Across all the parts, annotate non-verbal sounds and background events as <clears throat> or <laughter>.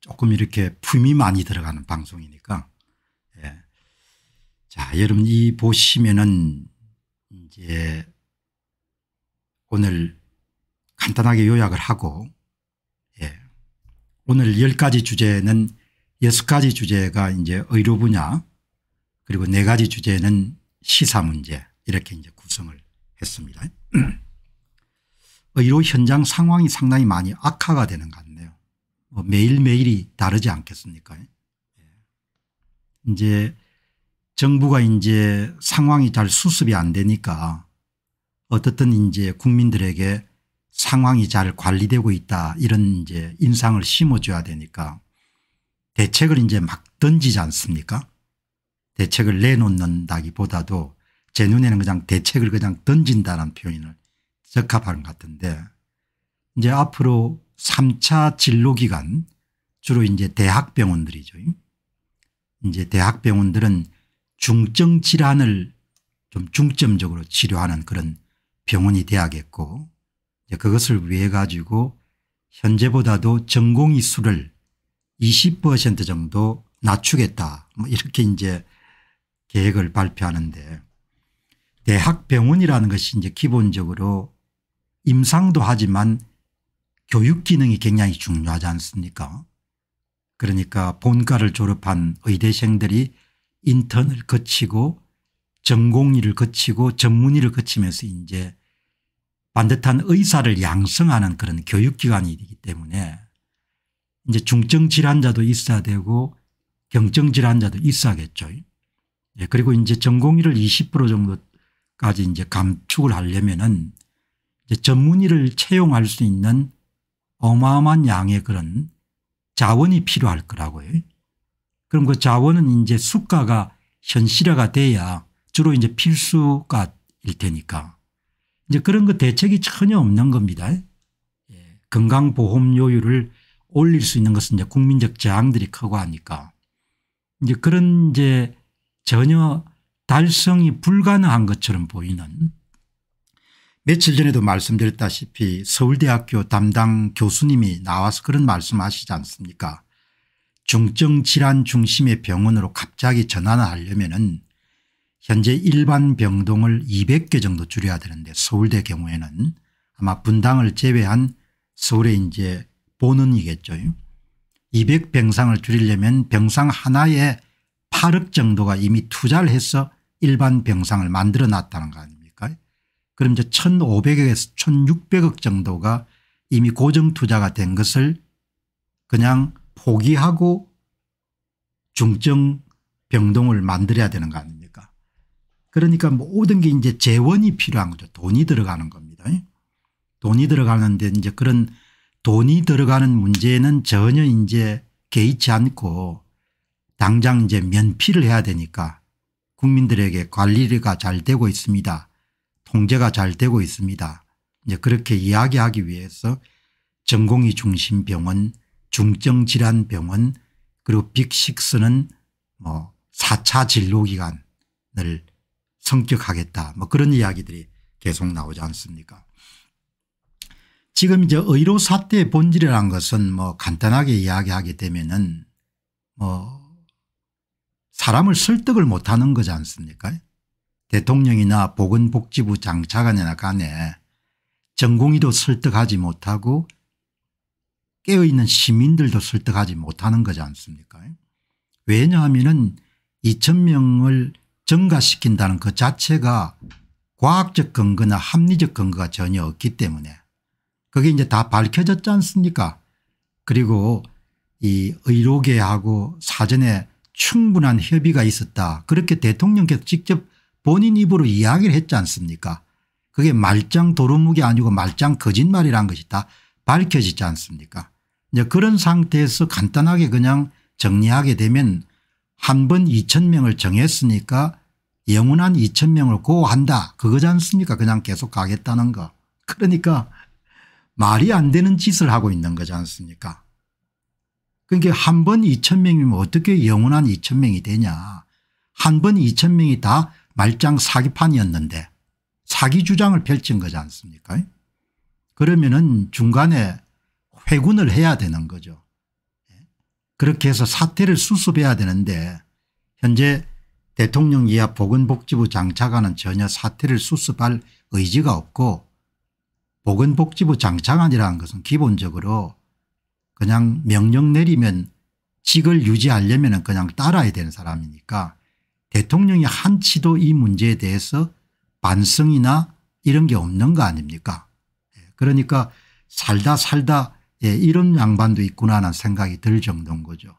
조금 이렇게 품이 많이 들어가는 방송이니까 예. 자 여러분 이 보시면은 이제 오늘 간단하게 요약을 하고 예. 오늘 10가지 주제는 6가지 주제가 이제 의료 분야 그리고 4가지 주제는 시사 문제 이렇게 이제 구성을 했습니다. <clears throat> 의료 현장 상황이 상당히 많이 악화가 되는 것뭐 매일매일이 다르지 않겠습니까? 예. 이제 정부가 이제 상황이 잘 수습이 안 되니까 어떻든 이제 국민들에게 상황이 잘 관리되고 있다 이런 이제 인상을 심어줘야 되니까 대책을 이제 막 던지지 않습니까? 대책을 내놓는다기보다도 제 눈에는 그냥 대책을 그냥 던진다는 표현을 적합한 것 같은데 이제 앞으로 3차 진료기간 주로 이제 대학병원들이죠. 이제 대학병원들은 중증 질환을 좀 중점적으로 치료하는 그런 병원이 돼야겠고 이제 그것을 위해 가지고 현재보다도 전공 이수를 20% 정도 낮추겠다 뭐 이렇게 이제 계획을 발표하는데 대학병원이라는 것이 이제 기본적으로 임상도 하지만 교육 기능이 굉장히 중요하지 않습니까 그러니까 본과를 졸업한 의대생들이 인턴을 거치고 전공의를 거치고 전문의를 거치면서 이제 반듯한 의사를 양성하는 그런 교육기관이기 때문에 이제 중증질환자도 있어야 되고 경증질환자도 있어야겠죠. 예, 그리고 이제 전공의를 20% 정도까지 이제 감축을 하려면은 이제 전문의를 채용할 수 있는 어마어마한 양의 그런 자원이 필요할 거라고요. 그럼 그 자원은 이제 수가가 현실화가 돼야 주로 이제 필수가일 테니까 이제 그런 그 대책이 전혀 없는 겁니다. 예. 건강보험료율을 올릴 수 있는 것은 이제 국민적 저항들이 크고 하니까 이제 그런 이제 전혀 달성이 불가능한 것처럼 보이는 며칠 전에도 말씀드렸다시피 서울대학교 담당 교수님이 나와서 그런 말씀하시지 않습니까 중증질환 중심의 병원으로 갑자기 전환을 하려면 은 현재 일반 병동을 200개 정도 줄여야 되는데 서울대 경우에는 아마 분당을 제외한 서울의 이제 보는이겠죠. 200병상을 줄이려면 병상 하나에 8억 정도가 이미 투자를 해서 일반 병상을 만들어 놨다는 거 그럼 이제 1500억에서 1600억 정도가 이미 고정투자가 된 것을 그냥 포기하고 중증 병동을 만들어야 되는 거 아닙니까 그러니까 뭐 모든 게 이제 재원이 필요한 거죠. 돈이 들어가는 겁니다. 돈이 들어가는데 이제 그런 돈이 들어가는 문제는 전혀 이제 개의치 않고 당장 이제 면피를 해야 되니까 국민들에게 관리가 잘 되고 있습니다. 통제가 잘 되고 있습니다. 이제 그렇게 이야기하기 위해서 전공의 중심 병원, 중증질환 병원, 그리고 빅식스는 뭐 4차 진료기간을 성격하겠다 뭐 그런 이야기들이 계속 나오지 않습니까 지금 이제 의료 사태의 본질이라 것은 뭐 간단하게 이야기하게 되면은 뭐 사람을 설득을 못하는 거지 않습니까 대통령이나 보건복지부 장차관이나 간에 전공의도 설득하지 못하고 깨어있는 시민들도 설득하지 못하는 거지 않습니까 왜냐하면 은2천명을 증가시킨다는 그 자체가 과학적 근거나 합리적 근거가 전혀 없기 때문에 그게 이제 다 밝혀졌지 않습니까 그리고 이 의료계하고 사전에 충분한 협의가 있었다 그렇게 대통령께서 직접 본인 입으로 이야기를 했지 않습니까 그게 말짱 도루묵이 아니고 말짱 거짓말이란 것이 다 밝혀지지 않습니까 이제 그런 상태에서 간단하게 그냥 정리하게 되면 한 번 2천 명을 정했으니까 영원한 2천 명을 고한다 그거지 않습니까 그냥 계속 가겠다는 거 그러니까 말이 안 되는 짓을 하고 있는 거지 않습니까 그러니까 한 번 2천 명이면 어떻게 영원한 2천 명이 되냐 한 번 2천 명이 다 말짱 사기판이었는데 사기 주장을 펼친 거지 않습니까 그러면은 중간에 회군을 해야 되는 거죠. 그렇게 해서 사태를 수습해야 되는데 현재 대통령 이하 보건복지부 장차관은 전혀 사태를 수습할 의지가 없고 보건복지부 장차관이라는 것은 기본적으로 그냥 명령 내리면 직을 유지하려면 그냥 따라야 되는 사람이니까 대통령이 한치도 이 문제에 대해서 반성이나 이런 게 없는 거 아닙니까 예, 그러니까 살다 살다 예, 이런 양반도 있구나 하는 생각이 들 정도인 거죠.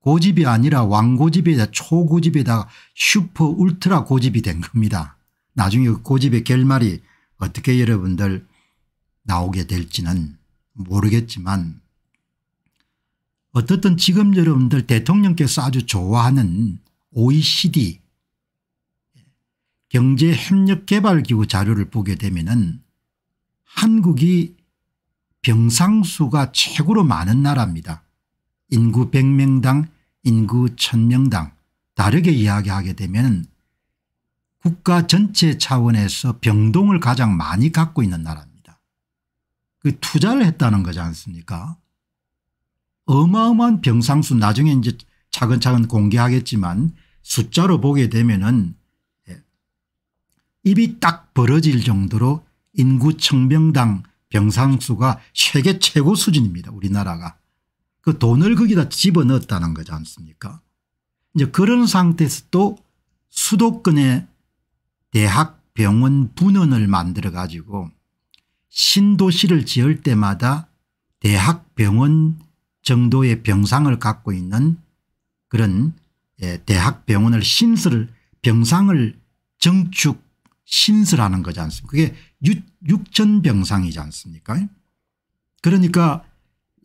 고집이 아니라 왕고집에다 초고집에다가 슈퍼 울트라 고집이 된 겁니다. 나중에 그 고집의 결말이 어떻게 여러분들 나오게 될지는 모르겠지만 어떻든 지금 여러분들 대통령께서 아주 좋아하는 OECD 경제협력개발기구 자료를 보게 되면 한국이 병상수가 최고로 많은 나라입니다. 인구 100명당 인구 1000명당 다르게 이야기하게 되면 국가 전체 차원에서 병동을 가장 많이 갖고 있는 나라입니다. 그 투자를 했다는 거지 않습니까 어마어마한 병상수 나중에 이제 차근차근 공개하겠지만 숫자로 보게 되면은 예, 입이 딱 벌어질 정도로 인구 청병당 병상수가 세계 최고 수준입니다. 우리나라가. 그 돈을 거기다 집어넣었다는 거지 않습니까 이제 그런 상태에서 또 수도권의 대학 병원 분원을 만들어 가지고 신도시를 지을 때마다 대학 병원 정도의 병상을 갖고 있는 그런 예, 대학병원을 신설 병상을 정축 신설하는 거지 않습니까 그게 육천병상이지 않습니까 그러니까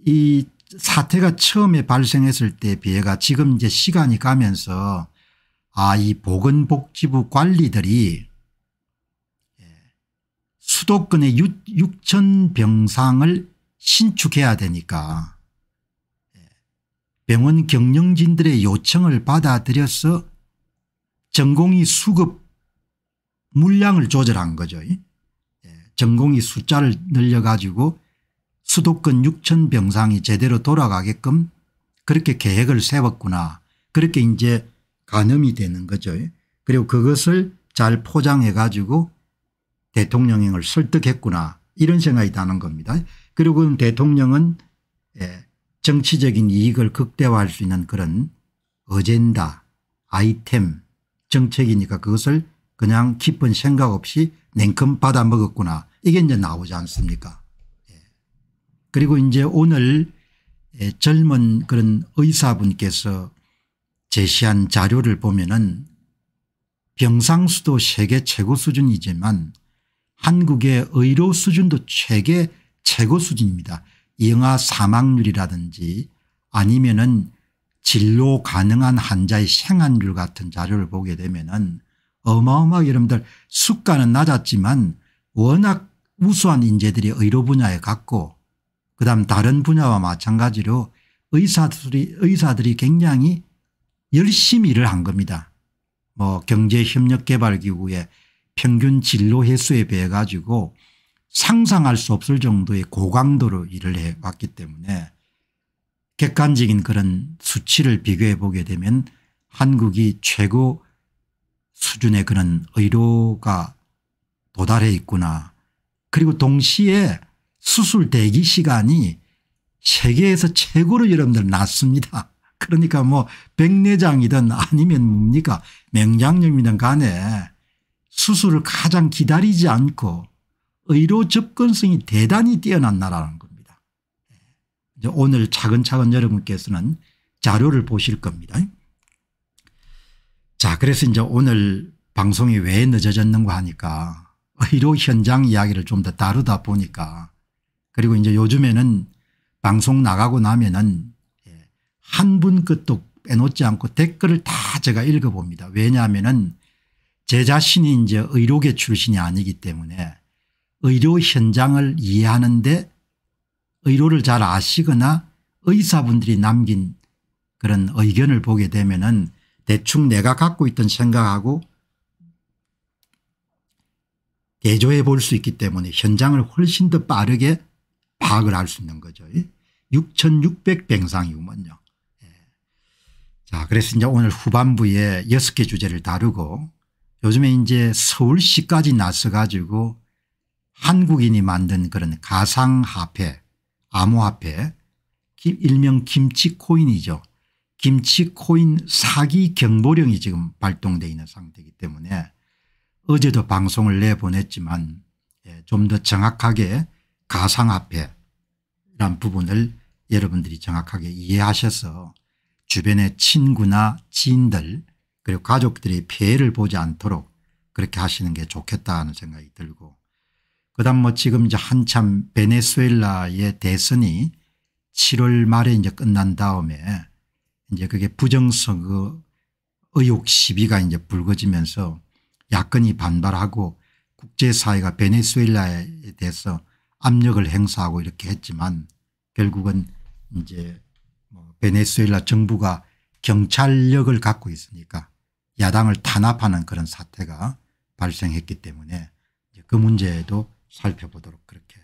이 사태가 처음에 발생했을 때 비해가 지금 이제 시간이 가면서 아이 보건복지부 관리들이 예, 수도권의 6천 병상을 신축해야 되니까 병원 경영진들의 요청을 받아들여서 전공의 수급 물량을 조절한 거죠. 예. 전공의 숫자를 늘려가지고 수도권 6천 병상이 제대로 돌아가게끔 그렇게 계획을 세웠구나. 그렇게 이제 가늠이 되는 거죠. 예. 그리고 그것을 잘 포장해 가지고 대통령을 설득했구나 이런 생각이 나는 겁니다. 그리고 대통령은 예, 정치적인 이익을 극대화할 수 있는 그런 어젠다 아이템 정책이니까 그것을 그냥 깊은 생각 없이 냉큼 받아 먹었구나 이게 이제 나오지 않습니까 예. 그리고 이제 오늘 예, 젊은 그런 의사분께서 제시한 자료를 보면은 병상수도 세계 최고 수준이지만 한국의 의료 수준도 세계 최고 수준입니다. 영아 사망률이라든지 아니면은 진로 가능한 환자의 생환율 같은 자료를 보게 되면은 어마어마하게 여러분들 숫가는 낮았지만 워낙 우수한 인재들이 의료 분야에 갔고 그다음 다른 분야와 마찬가지로 의사들이 의사들이 굉장히 열심히 일을 한 겁니다. 뭐 경제협력개발기구의 평균 진로 횟수에 비해 가지고 상상할 수 없을 정도의 고강도로 일을 해왔기 때문에 객관적인 그런 수치를 비교해 보게 되면 한국이 최고 수준의 그런 의료가 도달해 있구나. 그리고 동시에 수술 대기 시간이 세계에서 최고로 여러분들 낮습니다. <laughs> 그러니까 뭐 백내장이든 아니면 뭡니까 맹장염이든 간에 수술을 가장 기다리지 않고 의료 접근성이 대단히 뛰어난 나라라는 겁니다. 오늘 차근차근 여러분께서는 자료를 보실 겁니다. 자 그래서 이제 오늘 방송이 왜 늦어졌는가 하니까 의료 현장 이야기를 좀 더 다루다 보니까 그리고 이제 요즘에는 방송 나가고 나면은 예, 한분 끝도 빼놓지 않고 댓글을 다 제가 읽어봅니다. 왜냐하면은 제 자신이 이제 의료계 출신이 아니기 때문에 의료 현장을 이해하는데 의료를 잘 아시거나 의사분들이 남긴 그런 의견을 보게 되면 은 대충 내가 갖고 있던 생각하고 대조해 볼 수 있기 때문에 현장을 훨씬 더 빠르게 파악을 할 수 있는 거죠. 6600병상이구먼요. 예. 자, 그래서 이제 오늘 후반부에 여개 주제를 다루고 요즘에 이제 서울시까지 나서 가지고 한국인이 만든 그런 가상화폐 암호화폐 일명 김치코인이죠. 김치코인 사기 경보령이 지금 발동되어 있는 상태이기 때문에 어제도 방송을 내보냈지만 예, 좀더 정확하게 가상화폐란 부분을 여러분들이 정확하게 이해하셔서 주변의 친구나 지인들 그리고 가족들이 피해를 보지 않도록 그렇게 하시는 게 좋겠다 는 생각이 들고 그다음 뭐 지금 이제 한참 베네수엘라의 대선이 7월 말에 이제 끝난 다음에 이제 그게 부정선거 그 의혹 시비가 이제 불거지면서 야권이 반발하고 국제사회가 베네수엘라에 대해서 압력을 행사하고 이렇게 했지만 결국은 이제 뭐 베네수엘라 정부가 경찰력을 갖고 있으니까 야당을 탄압하는 그런 사태가 발생했기 때문에 그 문제에도 살펴보도록 그렇게